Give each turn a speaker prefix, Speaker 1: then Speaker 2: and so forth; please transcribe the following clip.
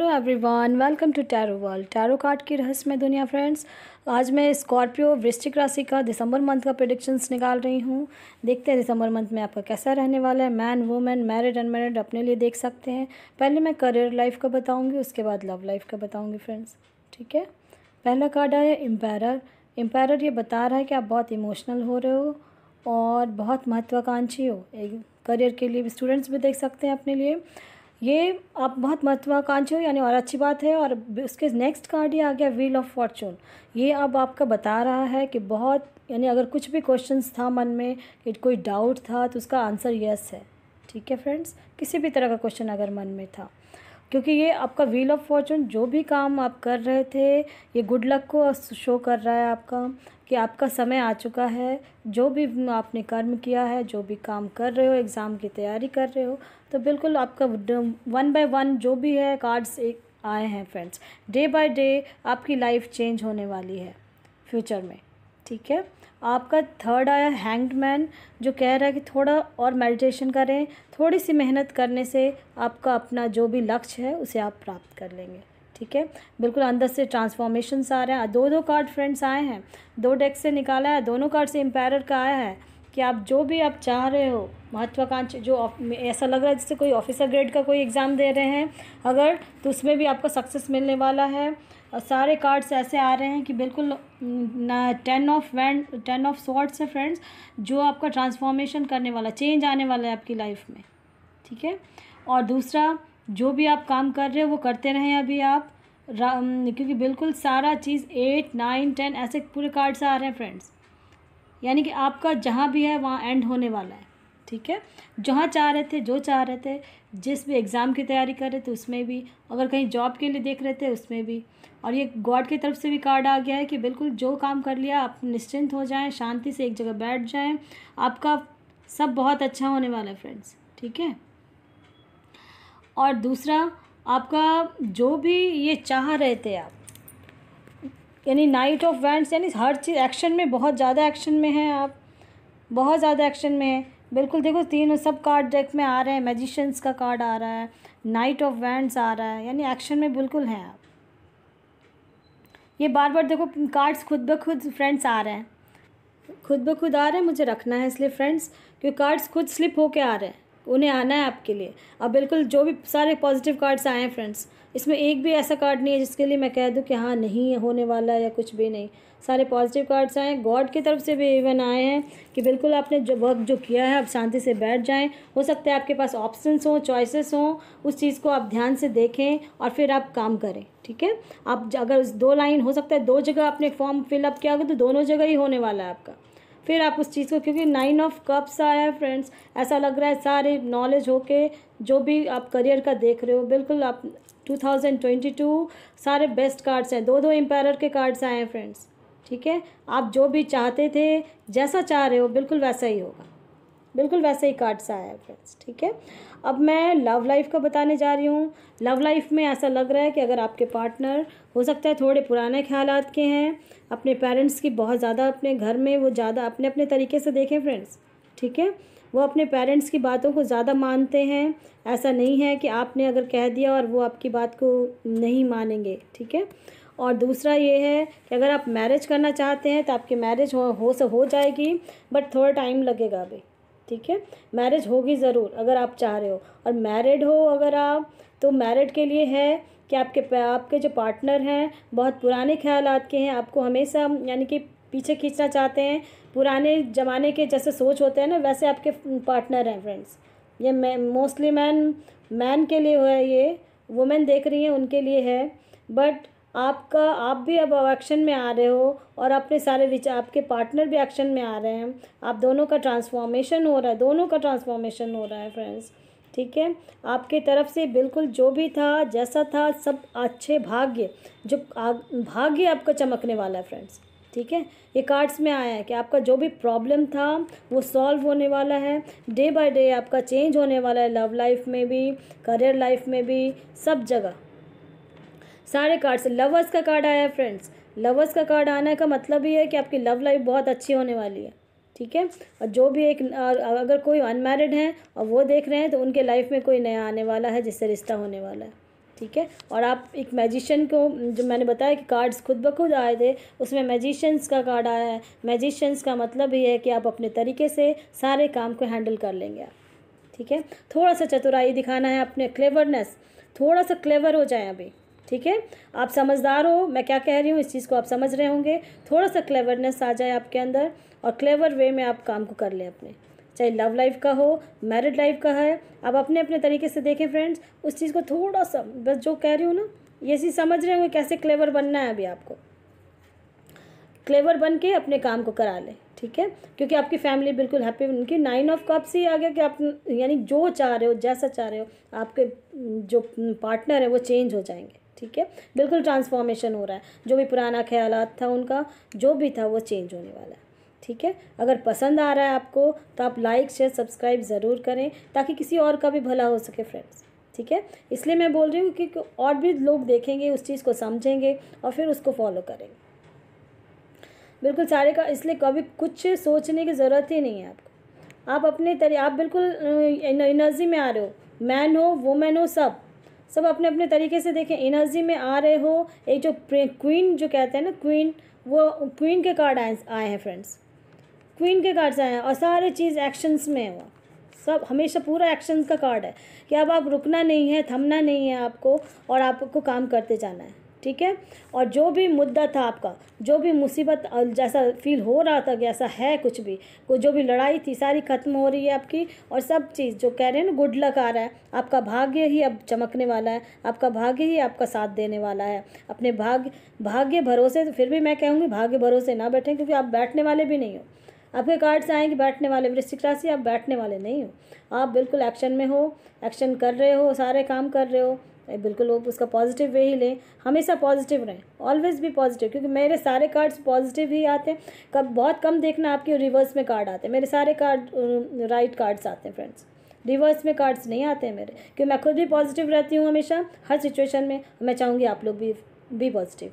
Speaker 1: hello everyone welcome to tarot world tarot card की रहस्यमय दुनिया फ्रेंड्स आज मैं स्कॉर्पियो वृश्चिक राशि का दिसंबर मंथ का प्रिडिक्शंस निकाल रही हूँ देखते हैं दिसंबर मंथ में आपका कैसा रहने वाला है मैन वुमेन मैरिड अनमेरिड अपने लिए देख सकते हैं पहले मैं करियर लाइफ का बताऊँगी उसके बाद लव लाइफ का बताऊँगी फ्रेंड्स ठीक है पहला कार्ड आया एम्पायर एम्पायर ये बता रहा है कि आप बहुत इमोशनल हो रहे हो और बहुत महत्वाकांक्षी हो एक करियर के लिए स्टूडेंट्स भी देख सकते हैं अपने लिए ये आप बहुत महत्वाकांक्षी हो यानी और अच्छी बात है और उसके नेक्स्ट कार्ड ये आ गया व्हील ऑफ फॉर्चून ये अब आपका बता रहा है कि बहुत यानी अगर कुछ भी क्वेश्चंस था मन में कि कोई डाउट था तो उसका आंसर यस है ठीक है फ्रेंड्स किसी भी तरह का क्वेश्चन अगर मन में था क्योंकि ये आपका व्हील ऑफ फॉर्चून जो भी काम आप कर रहे थे ये गुड लक को शो कर रहा है आपका कि आपका समय आ चुका है जो भी आपने कर्म किया है जो भी काम कर रहे हो एग्ज़ाम की तैयारी कर रहे हो तो बिल्कुल आपका वन बाय वन जो भी है कार्ड्स एक आए हैं फ्रेंड्स डे बाय डे आपकी लाइफ चेंज होने वाली है फ्यूचर में ठीक है आपका थर्ड आया हैंग्ड मैन जो कह रहा है कि थोड़ा और मेडिटेशन करें थोड़ी सी मेहनत करने से आपका अपना जो भी लक्ष्य है उसे आप प्राप्त कर लेंगे ठीक है बिल्कुल अंदर से ट्रांसफॉर्मेशन आ रहे हैं दो दो कार्ड फ्रेंड्स आए हैं दो डेक से निकाला है दोनों कार्ड से एम्पायर का आया है कि आप जो भी आप चाह रहे हो महत्वाकांक्षी जो ऐसा लग रहा है जैसे कोई ऑफिसर ग्रेड का कोई एग्ज़ाम दे रहे हैं अगर तो उसमें भी आपको सक्सेस मिलने वाला है और सारे कार्ड्स ऐसे आ रहे हैं कि बिल्कुल ना ten of wands ten of swords है फ्रेंड्स जो आपका ट्रांसफॉर्मेशन करने वाला चेंज आने वाला है आपकी लाइफ में ठीक है और दूसरा जो भी आप काम कर रहे हो वो करते रहें अभी आप क्योंकि बिल्कुल सारा चीज़ एट नाइन टेन ऐसे पूरे कार्ड्स आ रहे हैं फ्रेंड्स यानी कि आपका जहाँ भी है वहाँ एंड होने वाला है ठीक है जहाँ चाह रहे थे जो चाह रहे थे जिस भी एग्ज़ाम की तैयारी कर रहे थे उसमें भी अगर कहीं जॉब के लिए देख रहे थे उसमें भी और ये गॉड की तरफ से भी कार्ड आ गया है कि बिल्कुल जो काम कर लिया आप निश्चिंत हो जाएं शांति से एक जगह बैठ जाएं आपका सब बहुत अच्छा होने वाला है फ्रेंड्स ठीक है और दूसरा आपका जो भी ये चाह रहे थे आप यानी नाइट ऑफ वैंड्स यानी हर चीज़ एक्शन में बहुत ज़्यादा एक्शन में हैं आप बहुत ज़्यादा एक्शन में है बिल्कुल देखो तीनों सब कार्ड डेक में आ रहे हैं मैजिशंस का कार्ड आ रहा है नाइट ऑफ वैंड्स आ रहा है यानी एक्शन में बिल्कुल हैं आप ये बार बार देखो कार्ड्स खुद ब खुद फ्रेंड्स आ रहे हैं खुद ब खुद आ रहे हैं मुझे रखना है इसलिए फ्रेंड्स क्योंकि कार्ड्स खुद स्लिप होके आ रहे हैं उन्हें आना है आपके लिए अब बिल्कुल जो भी सारे पॉजिटिव कार्ड्स आए हैं फ्रेंड्स इसमें एक भी ऐसा कार्ड नहीं है जिसके लिए मैं कह दूँ कि हाँ नहीं होने वाला या कुछ भी नहीं सारे पॉजिटिव कार्ड्स आए हैं गॉड की तरफ से भी इवन आए हैं कि बिल्कुल आपने जो वर्क जो किया है आप शांति से बैठ जाएं हो सकता है आपके पास ऑप्शंस हों चॉइसेस हों उस चीज़ को आप ध्यान से देखें और फिर आप काम करें ठीक है आप अगर दो लाइन हो सकता है दो जगह आपने फॉर्म फिलअप किया होगा तो दोनों जगह ही होने वाला है आपका फिर आप उस चीज़ को क्योंकि नाइन ऑफ कप्स आया है फ्रेंड्स ऐसा लग रहा है सारे नॉलेज हो के जो भी आप करियर का देख रहे हो बिल्कुल आप 2022 सारे बेस्ट कार्ड्स हैं दो दो एम्पायर के कार्ड्स आए हैं फ्रेंड्स ठीक है आप जो भी चाहते थे जैसा चाह रहे हो बिल्कुल वैसा ही होगा बिल्कुल वैसे ही कार्ड्स आया है फ्रेंड्स ठीक है अब मैं लव लाइफ का बताने जा रही हूँ लव लाइफ में ऐसा लग रहा है कि अगर आपके पार्टनर हो सकता है थोड़े पुराने ख्याल के हैं अपने पेरेंट्स की बहुत ज़्यादा अपने घर में वो ज़्यादा अपने अपने तरीके से देखें फ्रेंड्स ठीक है वो अपने पेरेंट्स की बातों को ज़्यादा मानते हैं ऐसा नहीं है कि आपने अगर कह दिया और वो आपकी बात को नहीं मानेंगे ठीक है और दूसरा ये है कि अगर आप मैरिज करना चाहते हैं तो आपकी मैरिज हो हो हो जाएगी बट थोड़ा टाइम लगेगा अभी ठीक है मैरिज होगी ज़रूर अगर आप चाह रहे हो और मैरिड हो अगर आप तो मैरिड के लिए है कि आपके आपके जो पार्टनर हैं बहुत पुराने ख्याल के हैं आपको हमेशा यानी कि पीछे खींचना चाहते हैं पुराने ज़माने के जैसे सोच होते हैं ना वैसे आपके पार्टनर हैं फ्रेंड्स ये मोस्टली मैन मैन के लिए है ये वुमेन देख रही हैं उनके लिए है बट आपका आप भी अब एक्शन में आ रहे हो और अपने सारे विचार आपके पार्टनर भी एक्शन में आ रहे हैं आप दोनों का ट्रांसफॉर्मेशन हो रहा है दोनों का ट्रांसफॉर्मेशन हो रहा है फ्रेंड्स ठीक है आपके तरफ से बिल्कुल जो भी था जैसा था सब अच्छे भाग्य जो भाग्य आपका चमकने वाला है फ्रेंड्स ठीक है ये कार्ड्स में आया है कि आपका जो भी प्रॉब्लम था वो सॉल्व होने वाला है डे बाय डे आपका चेंज होने वाला है लव लाइफ में भी करियर लाइफ में भी सब जगह सारे कार्ड्स लवर्स का कार्ड आया है फ्रेंड्स लवर्स का कार्ड आने का मतलब ये है कि आपकी लव लाइफ बहुत अच्छी होने वाली है ठीक है और जो भी एक अगर कोई अनमैरिड है और वो देख रहे हैं तो उनके लाइफ में कोई नया आने वाला है जिससे रिश्ता होने वाला है ठीक है और आप एक मैजिशियन को जो मैंने बताया कि कार्ड्स खुद ब खुद आए थे उसमें मैजिशियंस का कार्ड आया है मैजिशियंस का मतलब ये है कि आप अपने तरीके से सारे काम को हैंडल कर लेंगे आप ठीक है थोड़ा सा चतुराई दिखाना है अपने क्लेवरनेस थोड़ा सा क्लेवर हो जाए अभी ठीक है आप समझदार हो मैं क्या कह रही हूँ इस चीज़ को आप समझ रहे होंगे थोड़ा सा क्लेवरनेस आ जाए आपके अंदर और क्लेवर वे में आप काम को कर लें अपने चाहे लव लाइफ का हो मैरिड लाइफ का है आप अपने अपने तरीके से देखें फ्रेंड्स उस चीज़ को थोड़ा सा बस जो कह रही हूँ ना ये चीज़ समझ रहे होंगे कैसे क्लेवर बनना है अभी आपको क्लेवर बन के अपने काम को करा लें ठीक है क्योंकि आपकी फैमिली बिल्कुल हैप्पी उनकी नाइन ऑफ कप्स ही आ गया कि आप यानी जो चाह रहे हो जैसा चाह रहे हो आपके जो पार्टनर है वो चेंज हो जाएंगे ठीक है बिल्कुल ट्रांसफॉर्मेशन हो रहा है जो भी पुराना ख्याल था उनका जो भी था वो चेंज होने वाला है ठीक है अगर पसंद आ रहा है आपको तो आप लाइक शेयर सब्सक्राइब ज़रूर करें ताकि किसी और का भी भला हो सके फ्रेंड्स ठीक है इसलिए मैं बोल रही हूँ कि और भी लोग देखेंगे उस चीज़ को समझेंगे और फिर उसको फॉलो करेंगे बिल्कुल सारे का इसलिए कभी कुछ सोचने की ज़रूरत ही नहीं है आपको आप अपने तरी आप बिल्कुल एनर्जी में आ रहे हो मैन हो मैन हो सब सब अपने अपने तरीके से देखें एनर्जी में आ रहे हो एक जो क्वीन जो कहते हैं ना क्वीन वो क्वीन के कार्ड आए आए हैं फ्रेंड्स क्वीन के कार्ड आए हैं और सारे चीज़ एक्शंस में है वो सब हमेशा पूरा एक्शंस का कार्ड है कि अब आप रुकना नहीं है थमना नहीं है आपको और आपको काम करते जाना है ठीक है और जो भी मुद्दा था आपका जो भी मुसीबत जैसा फील हो रहा था जैसा है कुछ भी कोई जो भी लड़ाई थी सारी ख़त्म हो रही है आपकी और सब चीज़ जो कह रहे हैं ना गुड लक आ रहा है आपका भाग्य ही अब चमकने वाला है आपका भाग्य ही आपका साथ देने वाला है अपने भाग्य भाग्य भरोसे तो फिर भी मैं कहूँगी भाग्य भरोसे ना बैठें क्योंकि आप बैठने वाले भी नहीं हो आपके कार्ड से आएँगे बैठने वाले वृश्चिक राशि आप बैठने वाले नहीं हो आप बिल्कुल एक्शन में हो एक्शन कर रहे हो सारे काम कर रहे हो बिल्कुल वो उसका पॉजिटिव वे ही लें हमेशा पॉजिटिव रहें ऑलवेज भी पॉजिटिव क्योंकि मेरे सारे कार्ड्स पॉजिटिव ही आते हैं कब बहुत कम देखना आपके रिवर्स में कार्ड आते हैं मेरे सारे कार्ड राइट कार्ड्स आते हैं फ्रेंड्स रिवर्स में कार्ड्स नहीं आते हैं मेरे क्योंकि मैं खुद भी पॉजिटिव रहती हूँ हमेशा हर सिचुएशन में मैं चाहूँगी आप लोग भी बी पॉजिटिव